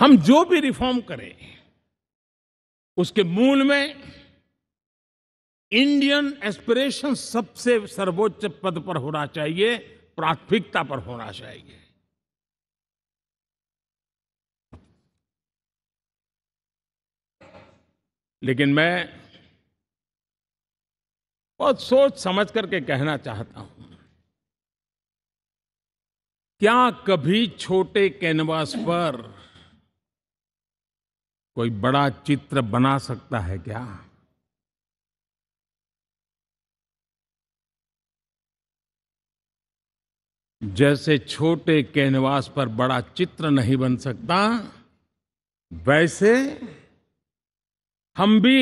हम जो भी रिफॉर्म करें उसके मूल में इंडियन एस्पिरेशन सबसे सर्वोच्च पद पर होना चाहिए प्राथमिकता पर होना चाहिए लेकिन मैं बहुत सोच समझ करके कहना चाहता हूं क्या कभी छोटे कैनवास पर कोई बड़ा चित्र बना सकता है क्या जैसे छोटे कैनवास पर बड़ा चित्र नहीं बन सकता वैसे हम भी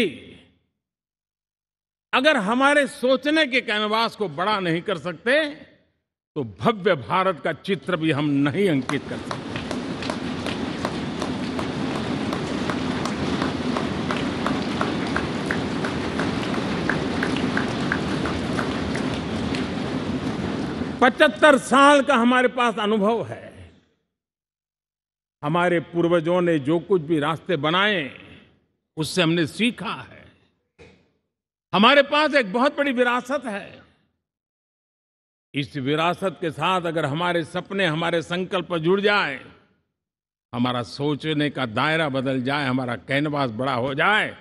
अगर हमारे सोचने के कैनवास को बड़ा नहीं कर सकते तो भव्य भारत का चित्र भी हम नहीं अंकित कर सकते पचहत्तर साल का हमारे पास अनुभव है हमारे पूर्वजों ने जो कुछ भी रास्ते बनाए उससे हमने सीखा है हमारे पास एक बहुत बड़ी विरासत है इस विरासत के साथ अगर हमारे सपने हमारे संकल्प जुड़ जाए हमारा सोचने का दायरा बदल जाए हमारा कैनवास बड़ा हो जाए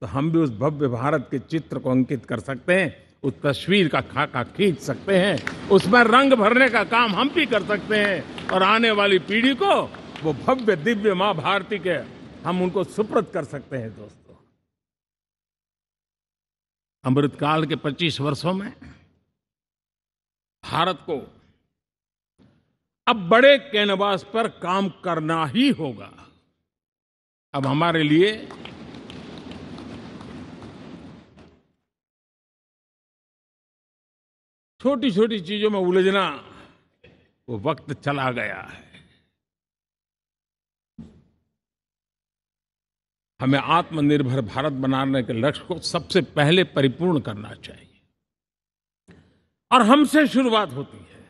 तो हम भी उस भव्य भारत के चित्र को अंकित कर सकते हैं उस तस्वीर का खाका खींच सकते हैं उसमें रंग भरने का काम हम भी कर सकते हैं और आने वाली पीढ़ी को वो भव्य दिव्य माँ भारती के हम उनको सुप्रत कर सकते हैं दोस्तों अमृतकाल के 25 वर्षों में भारत को अब बड़े कैनवास पर काम करना ही होगा अब हमारे लिए छोटी छोटी चीजों में उलझना वो वक्त चला गया है हमें आत्मनिर्भर भारत बनाने के लक्ष्य को सबसे पहले परिपूर्ण करना चाहिए और हमसे शुरुआत होती है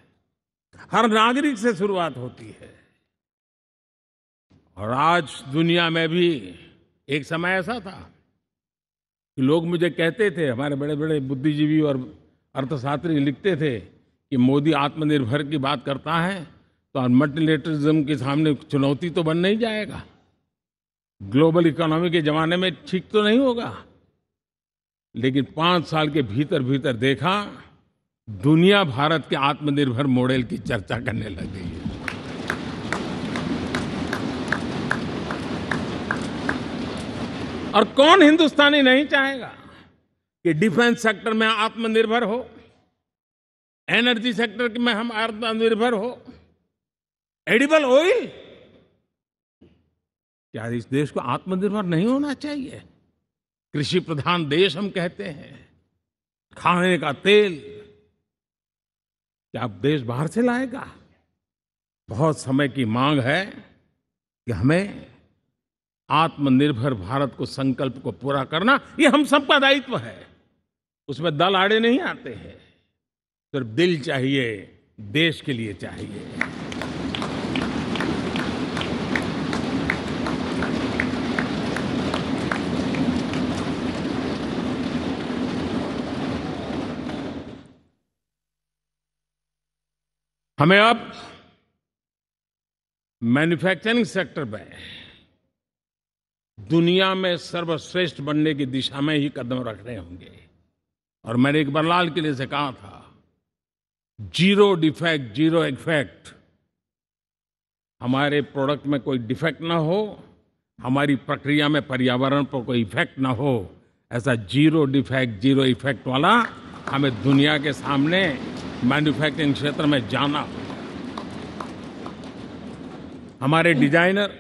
हर नागरिक से शुरुआत होती है और आज दुनिया में भी एक समय ऐसा था कि लोग मुझे कहते थे हमारे बड़े बड़े बुद्धिजीवी और अर्थशास्त्री लिखते थे कि मोदी आत्मनिर्भर की बात करता है तो मल्टीलेटरिज्म के सामने चुनौती तो बन नहीं जाएगा ग्लोबल इकोनॉमी के जमाने में ठीक तो नहीं होगा लेकिन पांच साल के भीतर भीतर देखा दुनिया भारत के आत्मनिर्भर मॉडल की चर्चा करने लग गई है और कौन हिंदुस्तानी नहीं चाहेगा कि डिफेंस सेक्टर में आत्मनिर्भर हो एनर्जी सेक्टर में हम आत्मनिर्भर हो एडिबल ऑयल क्या इस देश को आत्मनिर्भर नहीं होना चाहिए कृषि प्रधान देश हम कहते हैं खाने का तेल क्या देश बाहर से लाएगा बहुत समय की मांग है कि हमें आत्मनिर्भर भारत को संकल्प को पूरा करना ये हम सबका दायित्व है उसमें दल आड़े नहीं आते हैं सिर्फ दिल चाहिए देश के लिए चाहिए हमें अब मैन्युफैक्चरिंग सेक्टर में दुनिया में सर्वश्रेष्ठ बनने की दिशा में ही कदम रखने होंगे और मैंने एक बरलाल किले से कहा था जीरो डिफेक्ट जीरो इफेक्ट हमारे प्रोडक्ट में कोई डिफेक्ट ना हो हमारी प्रक्रिया में पर्यावरण पर कोई इफेक्ट ना हो ऐसा जीरो डिफेक्ट जीरो इफेक्ट वाला हमें दुनिया के सामने मैन्युफैक्चरिंग क्षेत्र में जाना हमारे डिजाइनर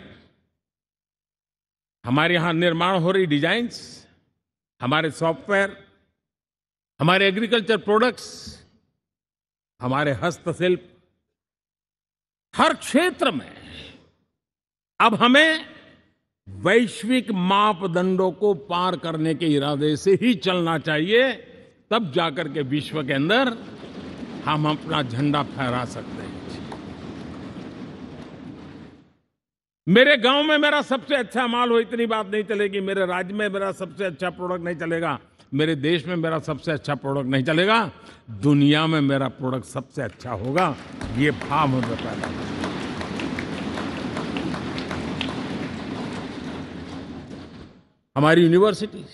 हमारे यहां निर्माण हो रही डिजाइंस हमारे सॉफ्टवेयर हमारे एग्रीकल्चर प्रोडक्ट्स हमारे हस्तशिल्प हर क्षेत्र में अब हमें वैश्विक मापदंडों को पार करने के इरादे से ही चलना चाहिए तब जाकर के विश्व के अंदर हम अपना झंडा फहरा सकते हैं मेरे गांव में मेरा सबसे अच्छा माल हो इतनी बात नहीं चलेगी मेरे राज्य में मेरा सबसे अच्छा प्रोडक्ट नहीं चलेगा मेरे देश में मेरा सबसे अच्छा प्रोडक्ट नहीं चलेगा दुनिया में मेरा प्रोडक्ट सबसे अच्छा होगा ये भाव मुझे पैदा हमारी यूनिवर्सिटी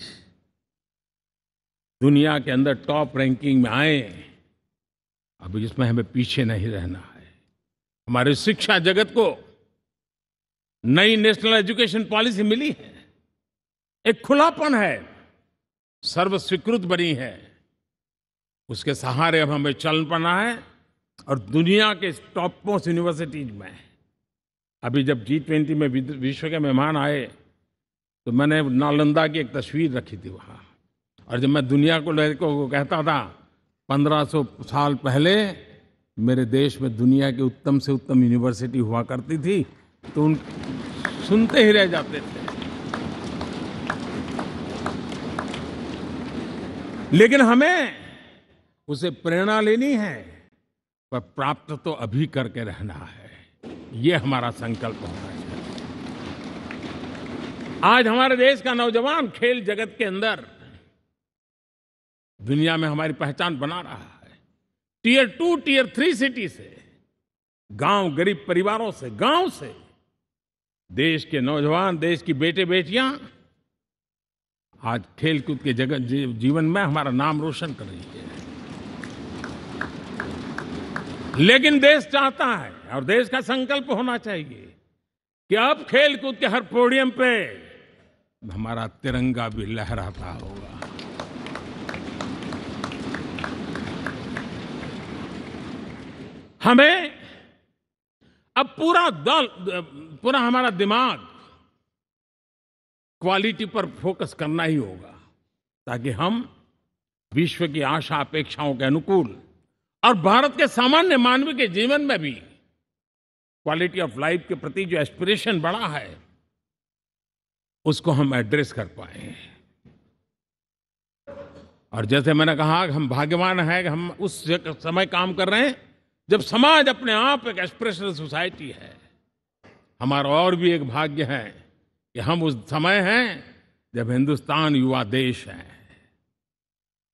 दुनिया के अंदर टॉप रैंकिंग में आए अब इसमें हमें पीछे नहीं रहना है हमारे शिक्षा जगत को नई नेशनल एजुकेशन पॉलिसी मिली है एक खुलापन है सर्वस्वीकृत बनी है उसके सहारे अब हमें चल पना है और दुनिया के टॉप मोस्ट यूनिवर्सिटीज में अभी जब जी ट्वेंटी में विश्व के मेहमान आए तो मैंने नालंदा की एक तस्वीर रखी थी वहाँ और जब मैं दुनिया को लड़कों को कहता था 1500 साल पहले मेरे देश में दुनिया की उत्तम से उत्तम यूनिवर्सिटी हुआ करती थी तो उन सुनते ही रह जाते थे लेकिन हमें उसे प्रेरणा लेनी है पर प्राप्त तो अभी करके रहना है ये हमारा संकल्प होना है आज हमारे देश का नौजवान खेल जगत के अंदर दुनिया में हमारी पहचान बना रहा है tier two tier three city से गांव गरीब परिवारों से गांव से देश के नौजवान देश की बेटे बेटियां आज खेलकूद के जगत जीवन में हमारा नाम रोशन कर रही है लेकिन देश चाहता है और देश का संकल्प होना चाहिए कि अब खेलकूद के हर पोडियम पे हमारा तिरंगा भी लहराता होगा हमें अब पूरा दल पूरा हमारा दिमाग क्वालिटी पर फोकस करना ही होगा ताकि हम विश्व की आशा अपेक्षाओं के अनुकूल और भारत के सामान्य मानव के जीवन में भी क्वालिटी ऑफ लाइफ के प्रति जो एस्पिरेशन बढ़ा है उसको हम एड्रेस कर पाए और जैसे मैंने कहा हम भाग्यवान हैं कि हम उस समय काम कर रहे हैं जब समाज अपने आप एक एक्सप्रेशनल सोसाइटी है हमारा और भी एक भाग्य है कि हम उस समय हैं जब हिंदुस्तान युवा देश है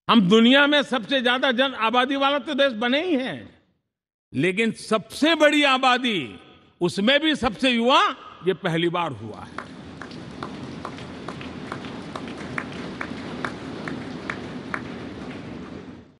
हम दुनिया में सबसे ज्यादा जन आबादी वाला तो देश बने ही हैं लेकिन सबसे बड़ी आबादी उसमें भी सबसे युवा ये पहली बार हुआ है